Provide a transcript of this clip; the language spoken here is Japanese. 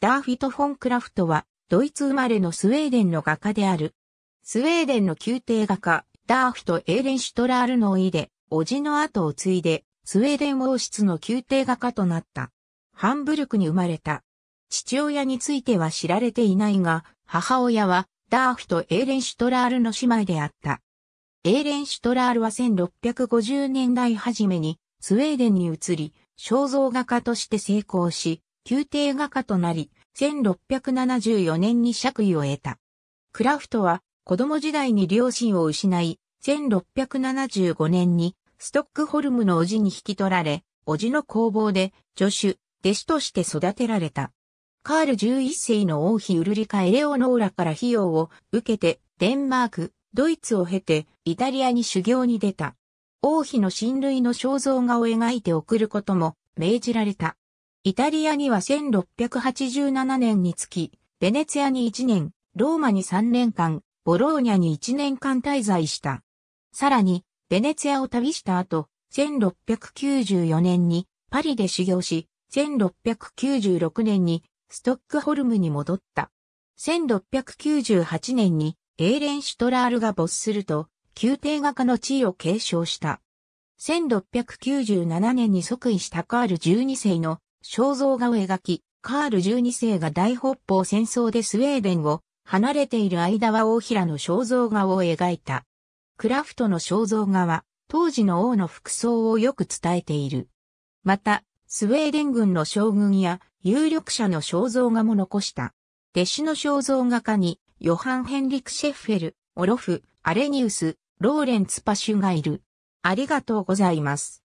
ダーフィト・フォン・クラフトは、ドイツ生まれのスウェーデンの画家である。スウェーデンの宮廷画家、ダーフィト・エーレン・シュトラールの家で、叔父の後を継いで、スウェーデン王室の宮廷画家となった。ハンブルクに生まれた。父親については知られていないが、母親は、ダーフィト・エーレン・シュトラールの姉妹であった。エーレン・シュトラールは1650年代初めに、スウェーデンに移り、肖像画家として成功し、宮廷画家となり、1674年に爵位を得た。クラフトは子供時代に両親を失い、1675年にストックホルムの叔父に引き取られ、叔父の工房で助手、弟子として育てられた。カール11世の王妃ウルリカ・エレオノーラから費用を受けて、デンマーク、ドイツを経て、イタリアに修行に出た。王妃の親類の肖像画を描いて送ることも命じられた。イタリアには1687年につき、ベネツィアに1年、ローマに3年間、ボローニャに1年間滞在した。さらに、ベネツィアを旅した後、1694年にパリで修行し、1696年にストックホルムに戻った。1698年にエーレン・シュトラールが没すると、宮廷画家の地位を継承した。1697年に即位したカール12世の肖像画を描き、カール12世が大北方戦争でスウェーデンを離れている間は大平の肖像画を描いた。クラフトの肖像画は当時の王の服装をよく伝えている。また、スウェーデン軍の将軍や有力者の肖像画も残した。弟子の肖像画家にヨハン・ヘンリク・シェッフェル、オロフ、アレニウス、ローレンツ・パシュがいる。ありがとうございます。